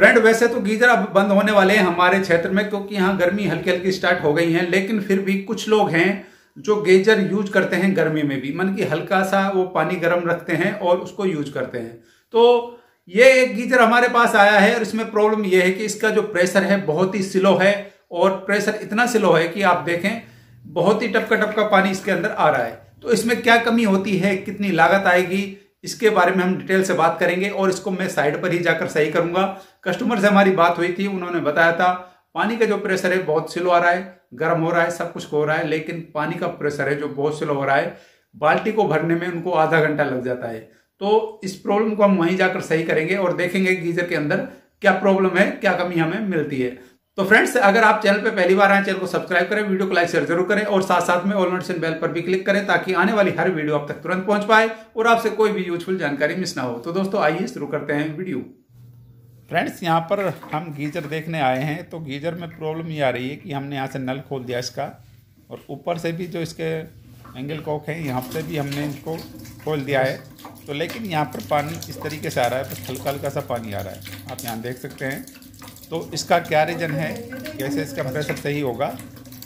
Friend वैसे तो geyser अब बंद होने वाले हैं हमारे क्षेत्र में क्योंकि यहाँ गर्मी हल्की हल्की स्टार्ट हो गई है लेकिन फिर भी कुछ लोग हैं जो गीजर यूज करते हैं गर्मी में भी मन की हल्का सा वो पानी गर्म रखते हैं और उसको यूज करते हैं तो ये एक गीजर हमारे पास आया है और इसमें प्रॉब्लम यह है कि इसका जो प्रेशर है बहुत ही स्लो है और प्रेशर इतना स्लो है कि आप देखें बहुत ही टपका टपका पानी इसके अंदर आ रहा है तो इसमें क्या कमी होती है कितनी लागत आएगी इसके बारे में हम डिटेल से बात करेंगे और इसको मैं साइड पर ही जाकर सही करूंगा कस्टमर से हमारी बात हुई थी उन्होंने बताया था पानी का जो प्रेशर है बहुत स्लो आ रहा है गर्म हो रहा है सब कुछ हो रहा है लेकिन पानी का प्रेशर है जो बहुत स्लो हो रहा है बाल्टी को भरने में उनको आधा घंटा लग जाता है तो इस प्रॉब्लम को हम वहीं जाकर सही करेंगे और देखेंगे गीजर के अंदर क्या प्रॉब्लम है क्या कमी हमें मिलती है तो फ्रेंड्स अगर आप चैनल पर पहली बार आए चैनल को सब्सक्राइब करें वीडियो को लाइक शेयर जरूर करें और साथ साथ में ऑल नोटिफिकेशन बेल पर भी क्लिक करें ताकि आने वाली हर वीडियो आप तक तुरंत पहुंच पाए और आपसे कोई भी यूजफुल जानकारी मिस ना हो तो दोस्तों आइए शुरू करते हैं वीडियो फ्रेंड्स यहाँ पर हम गीजर देखने आए हैं तो गीजर में प्रॉब्लम ये आ रही है कि हमने यहाँ से नल खोल दिया इसका और ऊपर से भी जो इसके एंगल कॉक है यहाँ से भी हमने इनको खोल दिया है तो लेकिन यहाँ पर पानी इस तरीके से आ रहा है बस हल्का हल्का सा पानी आ रहा है आप यहाँ देख सकते हैं तो इसका क्या रीजन है कैसे इसका प्रेशर मतलब सही होगा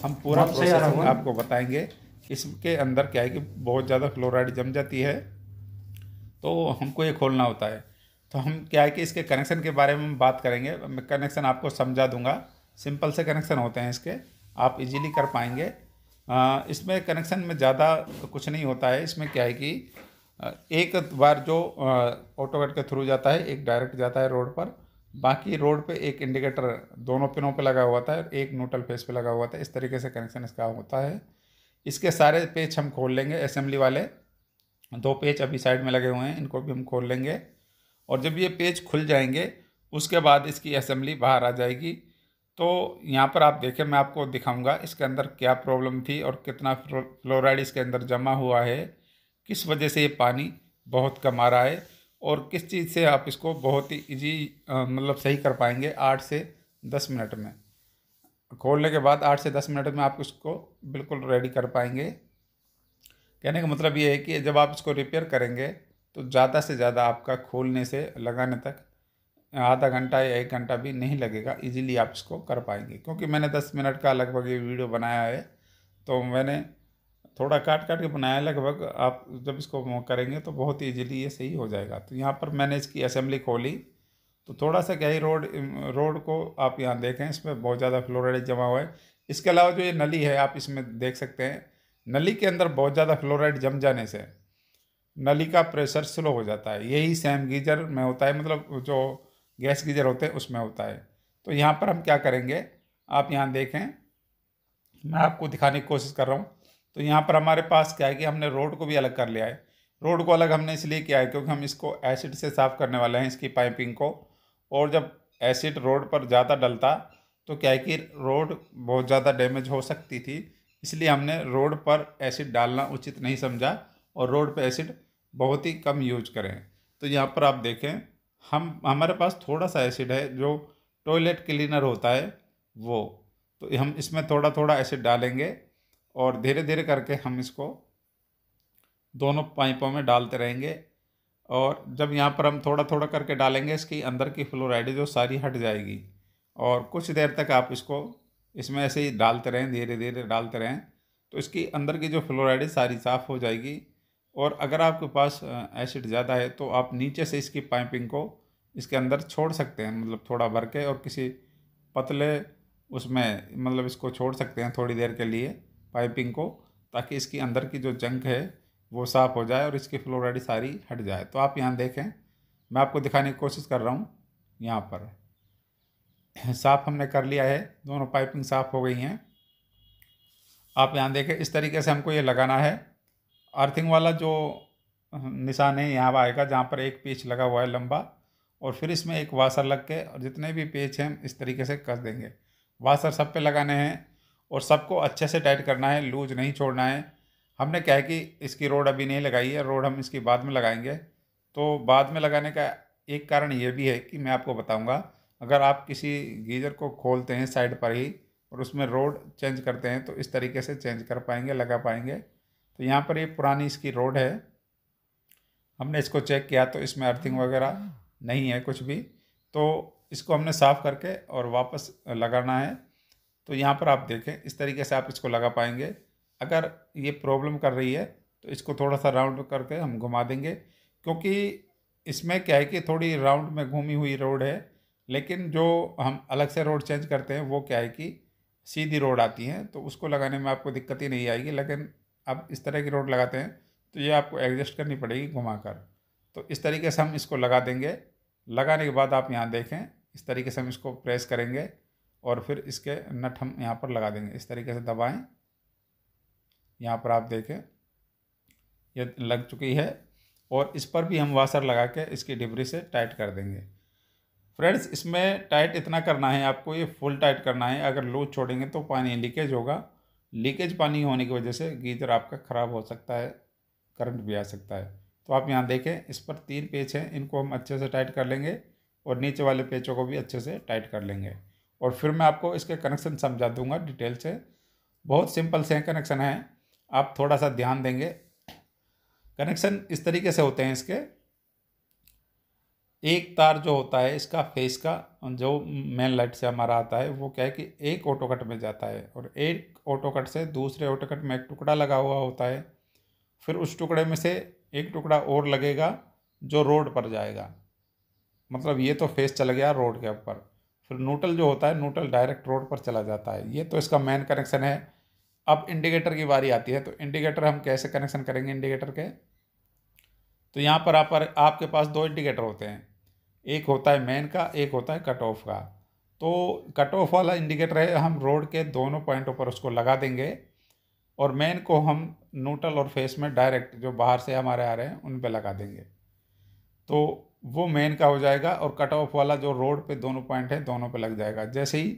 हम पूरा प्रोसेस आपको बताएंगे इसके अंदर क्या है कि बहुत ज़्यादा क्लोराइड जम जाती है तो हमको ये खोलना होता है तो हम क्या है कि इसके कनेक्शन के बारे में बात करेंगे मैं कनेक्शन आपको समझा दूंगा सिंपल से कनेक्शन होते हैं इसके आप इजीली कर पाएंगे आ, इसमें कनेक्शन में ज़्यादा कुछ नहीं होता है इसमें क्या है कि एक बार जो ऑटोमेट के थ्रू जाता है एक डायरेक्ट जाता है रोड पर बाकी रोड पे एक इंडिकेटर दोनों पिनों पे लगा हुआ था एक न्यूट्रल फेस पे लगा हुआ था इस तरीके से कनेक्शन इसका होता है इसके सारे पेज हम खोल लेंगे असेंबली वाले दो पेज अभी साइड में लगे हुए हैं इनको भी हम खोल लेंगे और जब ये पेज खुल जाएंगे उसके बाद इसकी असेंबली बाहर आ जाएगी तो यहाँ पर आप देखें मैं आपको दिखाऊंगा इसके अंदर क्या प्रॉब्लम थी और कितना फ्लोराइड इसके अंदर जमा हुआ है किस वजह से ये पानी बहुत कम आ रहा है और किस चीज़ से आप इसको बहुत ही ईजी मतलब सही कर पाएंगे आठ से दस मिनट में खोलने के बाद आठ से दस मिनट में आप इसको बिल्कुल रेडी कर पाएंगे कहने का मतलब ये है कि जब आप इसको रिपेयर करेंगे तो ज़्यादा से ज़्यादा आपका खोलने से लगाने तक आधा घंटा या एक घंटा भी नहीं लगेगा इजीली आप इसको कर पाएंगे क्योंकि मैंने दस मिनट का लगभग ये वीडियो बनाया है तो मैंने थोड़ा काट काट के बनाया लगभग आप जब इसको करेंगे तो बहुत ईजिली ये सही हो जाएगा तो यहाँ पर मैंने इसकी असेंबली खोली तो थोड़ा सा क्या ही रोड रोड को आप यहाँ देखें इसमें बहुत ज़्यादा फ्लोराइड जमा हुआ है इसके अलावा जो ये नली है आप इसमें देख सकते हैं नली के अंदर बहुत ज़्यादा फ्लोराइड जम जाने से नली का प्रेशर स्लो हो जाता है यही सेम गीजर में होता है मतलब जो गैस गीजर होते हैं उसमें होता है तो यहाँ पर हम क्या करेंगे आप यहाँ देखें मैं आपको दिखाने की कोशिश कर रहा हूँ तो यहाँ पर हमारे पास क्या है कि हमने रोड को भी अलग कर लिया है रोड को अलग हमने इसलिए किया है क्योंकि हम इसको एसिड से साफ़ करने वाले हैं इसकी पाइपिंग को और जब एसिड रोड पर ज़्यादा डलता तो क्या है कि रोड बहुत ज़्यादा डैमेज हो सकती थी इसलिए हमने रोड पर एसिड डालना उचित नहीं समझा और रोड पर एसिड बहुत ही कम यूज करें तो यहाँ पर आप देखें हम हमारे पास थोड़ा सा एसिड है जो टॉयलेट क्लीनर होता है वो तो हम इसमें थोड़ा थोड़ा एसिड डालेंगे और धीरे धीरे करके हम इसको दोनों पाइपों में डालते रहेंगे और जब यहाँ पर हम थोड़ा थोड़ा करके डालेंगे इसकी अंदर की फ्लोराइड जो सारी हट जाएगी और कुछ देर तक आप इसको इसमें ऐसे ही डालते रहें धीरे धीरे डालते रहें तो इसकी अंदर की जो फ्लोराइड सारी साफ़ हो जाएगी और अगर आपके पास एसिड ज़्यादा है तो आप नीचे से इसकी पाइपिंग को इसके अंदर छोड़ सकते हैं मतलब थोड़ा भर के और किसी पतले उसमें मतलब इसको छोड़ सकते हैं थोड़ी देर के लिए पाइपिंग को ताकि इसकी अंदर की जो जंक है वो साफ़ हो जाए और इसकी फ्लोराइड सारी हट जाए तो आप यहाँ देखें मैं आपको दिखाने की कोशिश कर रहा हूँ यहाँ पर साफ़ हमने कर लिया है दोनों पाइपिंग साफ़ हो गई हैं आप यहाँ देखें इस तरीके से हमको ये लगाना है अर्थिंग वाला जो निशान है यहाँ आएगा जहाँ पर एक पेच लगा हुआ है लंबा और फिर इसमें एक वासर लग के और जितने भी पेच हैं इस तरीके से कस देंगे वासर सब पे लगाने हैं और सबको अच्छे से टाइट करना है लूज नहीं छोड़ना है हमने क्या है कि इसकी रोड अभी नहीं लगाई है रोड हम इसकी बाद में लगाएंगे तो बाद में लगाने का एक कारण ये भी है कि मैं आपको बताऊंगा अगर आप किसी गीज़र को खोलते हैं साइड पर ही और उसमें रोड चेंज करते हैं तो इस तरीके से चेंज कर पाएंगे लगा पाएंगे तो यहाँ पर ये पुरानी इसकी रोड है हमने इसको चेक किया तो इसमें अर्थिंग वगैरह हाँ। नहीं है कुछ भी तो इसको हमने साफ़ करके और वापस लगाना है तो यहाँ पर आप देखें इस तरीके से आप इसको लगा पाएंगे अगर ये प्रॉब्लम कर रही है तो इसको थोड़ा सा राउंड करके हम घुमा देंगे क्योंकि इसमें क्या है कि थोड़ी राउंड में घूमी हुई रोड है लेकिन जो हम अलग से रोड चेंज करते हैं वो क्या है कि सीधी रोड आती हैं तो उसको लगाने में आपको दिक्कत ही नहीं आएगी लेकिन आप इस तरह की रोड लगाते हैं तो ये आपको एडजस्ट करनी पड़ेगी घुमाकर तो इस तरीके से हम इसको लगा देंगे लगाने के बाद आप यहाँ देखें इस तरीके से हम इसको प्रेस करेंगे और फिर इसके नट हम यहाँ पर लगा देंगे इस तरीके से दबाएं यहाँ पर आप देखें ये लग चुकी है और इस पर भी हम वाशर लगा के इसकी डिबरी से टाइट कर देंगे फ्रेंड्स इसमें टाइट इतना करना है आपको ये फुल टाइट करना है अगर लूज छोड़ेंगे तो पानी लीकेज होगा लीकेज पानी होने की वजह से गीजर आपका ख़राब हो सकता है करंट भी आ सकता है तो आप यहाँ देखें इस पर तीन पेच हैं इनको हम अच्छे से टाइट कर लेंगे और नीचे वाले पेचों को भी अच्छे से टाइट कर लेंगे और फिर मैं आपको इसके कनेक्शन समझा दूंगा डिटेल से बहुत सिंपल से कनेक्शन हैं आप थोड़ा सा ध्यान देंगे कनेक्शन इस तरीके से होते हैं इसके एक तार जो होता है इसका फेस का जो मेन लाइट से हमारा आता है वो क्या है कि एक ऑटो कट में जाता है और एक ऑटो कट से दूसरे ऑटो कट में एक टुकड़ा लगा हुआ होता है फिर उस टुकड़े में से एक टुकड़ा और लगेगा जो रोड पर जाएगा मतलब ये तो फेस चल गया रोड के ऊपर फिर नूटल जो होता है नोटल डायरेक्ट रोड पर चला जाता है ये तो इसका मेन कनेक्शन है अब इंडिकेटर की बारी आती है तो इंडिकेटर हम कैसे कनेक्शन करेंगे इंडिकेटर के तो यहाँ पर आप आपके पास दो इंडिकेटर होते हैं एक होता है मेन का एक होता है कट ऑफ का तो कट ऑफ वाला इंडिकेटर है हम रोड के दोनों पॉइंटों पर उसको लगा देंगे और मेन को हम न्यूट्रल और फेस में डायरेक्ट जो बाहर से हमारे आ रहे हैं उन पर लगा देंगे तो वो मेन का हो जाएगा और कट ऑफ वाला जो रोड पे दोनों पॉइंट है दोनों पे लग जाएगा जैसे ही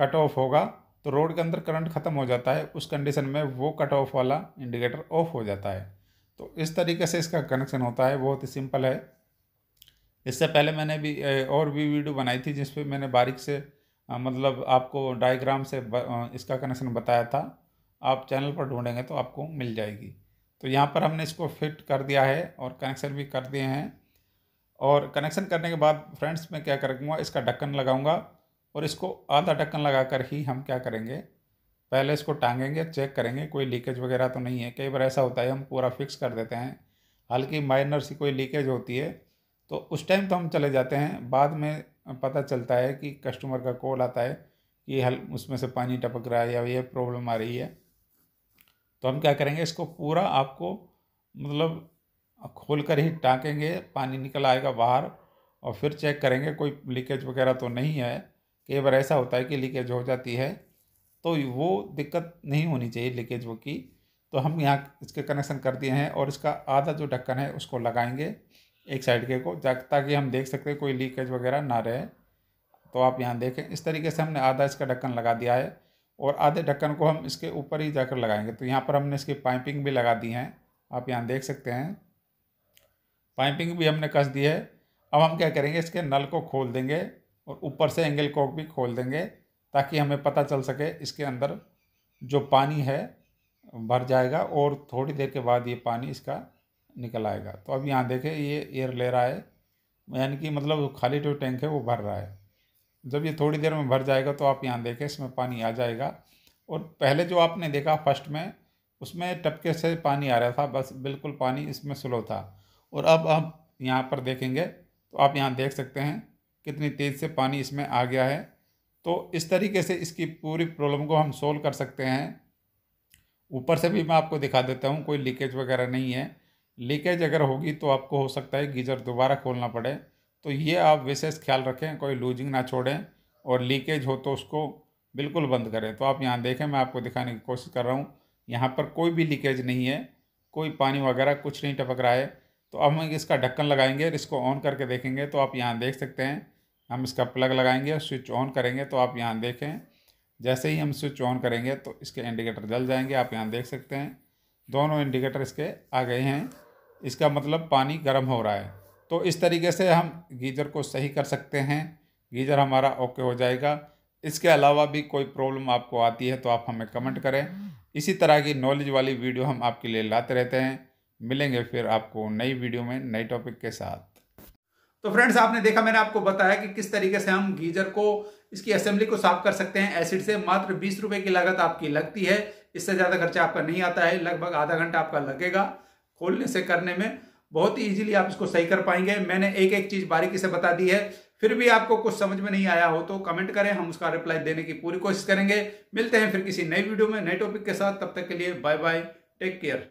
कट ऑफ होगा तो रोड के अंदर करंट ख़त्म हो जाता है उस कंडीशन में वो कट ऑफ वाला इंडिकेटर ऑफ हो जाता है तो इस तरीके से इसका कनेक्शन होता है बहुत ही सिंपल है इससे पहले मैंने भी और भी वीडियो बनाई थी जिस पर मैंने बारीक से मतलब आपको डायग्राम से इसका कनेक्शन बताया था आप चैनल पर ढूंढेंगे तो आपको मिल जाएगी तो यहाँ पर हमने इसको फिट कर दिया है और कनेक्शन भी कर दिए हैं और कनेक्शन करने के बाद फ्रेंड्स मैं क्या करूँगा इसका ढक्कन लगाऊंगा और इसको आधा ढक्कन लगा कर ही हम क्या करेंगे पहले इसको टांगेंगे चेक करेंगे कोई लीकेज वगैरह तो नहीं है कई बार ऐसा होता है हम पूरा फिक्स कर देते हैं हल्की माइनर सी कोई लीकेज होती है तो उस टाइम तो हम चले जाते हैं बाद में पता चलता है कि कस्टमर का कॉल आता है कि हल उसमें से पानी टपक रहा है या ये प्रॉब्लम आ रही है तो हम क्या करेंगे इसको पूरा आपको मतलब खोल कर ही टाँकेंगे पानी निकल आएगा बाहर और फिर चेक करेंगे कोई लीकेज वगैरह तो नहीं है कई बार ऐसा होता है कि लीकेज हो जाती है तो वो दिक्कत नहीं होनी चाहिए लीकेज वो की तो हम यहाँ इसके कनेक्शन कर दिए हैं और इसका आधा जो ढक्कन है उसको लगाएंगे एक साइड के को ताकि हम देख सकते हैं कोई लीकेज वगैरह ना रहे तो आप यहाँ देखें इस तरीके से हमने आधा इसका ढक्कन लगा दिया है और आधे ढक्कन को हम इसके ऊपर ही जाकर लगाएंगे तो यहाँ पर हमने इसकी पाइपिंग भी लगा दी है आप यहाँ देख सकते हैं पाइपिंग भी हमने कस दी है अब हम क्या करेंगे इसके नल को खोल देंगे और ऊपर से एंगल कोक भी खोल देंगे ताकि हमें पता चल सके इसके अंदर जो पानी है भर जाएगा और थोड़ी देर के बाद ये पानी इसका निकल आएगा तो अब यहाँ देखें ये एयर ले रहा है यानी कि मतलब खाली जो टैंक है वो भर रहा है जब ये थोड़ी देर में भर जाएगा तो आप यहाँ देखें इसमें पानी आ जाएगा और पहले जो आपने देखा फर्स्ट में उसमें टपके से पानी आ रहा था बस बिल्कुल पानी इसमें स्लो था और अब आप यहाँ पर देखेंगे तो आप यहाँ देख सकते हैं कितनी तेज़ से पानी इसमें आ गया है तो इस तरीके से इसकी पूरी प्रॉब्लम को हम सोल्व कर सकते हैं ऊपर से भी मैं आपको दिखा देता हूँ कोई लीकेज वगैरह नहीं है लीकेज अगर होगी तो आपको हो सकता है गीज़र दोबारा खोलना पड़े तो ये आप विशेष ख्याल रखें कोई लूजिंग ना छोड़ें और लीकेज हो तो उसको बिल्कुल बंद करें तो आप यहाँ देखें मैं आपको दिखाने की कोशिश कर रहा हूँ यहाँ पर कोई भी लीकेज नहीं है कोई पानी वगैरह कुछ नहीं टपक रहा है तो अब हम इसका ढक्कन लगाएंगे और इसको ऑन करके देखेंगे तो आप यहाँ देख सकते हैं हम इसका प्लग लगाएंगे और स्विच ऑन करेंगे तो आप यहाँ देखें जैसे ही हम स्विच ऑन करेंगे तो इसके इंडिकेटर जल जाएंगे आप यहाँ देख सकते हैं दोनों इंडिकेटर इसके आ गए हैं इसका मतलब पानी गर्म हो रहा है तो इस तरीके से हम गीज़र को सही कर सकते हैं गीज़र हमारा ओके हो जाएगा इसके अलावा भी कोई प्रॉब्लम आपको आती है तो आप हमें कमेंट करें इसी तरह की नॉलेज वाली वीडियो हम आपके लिए लाते रहते हैं मिलेंगे फिर आपको नई वीडियो में नई टॉपिक के साथ तो फ्रेंड्स आपने देखा मैंने आपको बताया कि किस तरीके से हम गीजर को इसकी असेंबली को साफ कर सकते हैं एसिड से मात्र बीस रुपए की लागत आपकी लगती है इससे ज़्यादा खर्चा आपका नहीं आता है लगभग आधा घंटा आपका लगेगा खोलने से करने में बहुत ही इजीली आप इसको सही कर पाएंगे मैंने एक एक चीज़ बारीकी से बता दी है फिर भी आपको कुछ समझ में नहीं आया हो तो कमेंट करें हम उसका रिप्लाई देने की पूरी कोशिश करेंगे मिलते हैं फिर किसी नई वीडियो में नए टॉपिक के साथ तब तक के लिए बाय बाय टेक केयर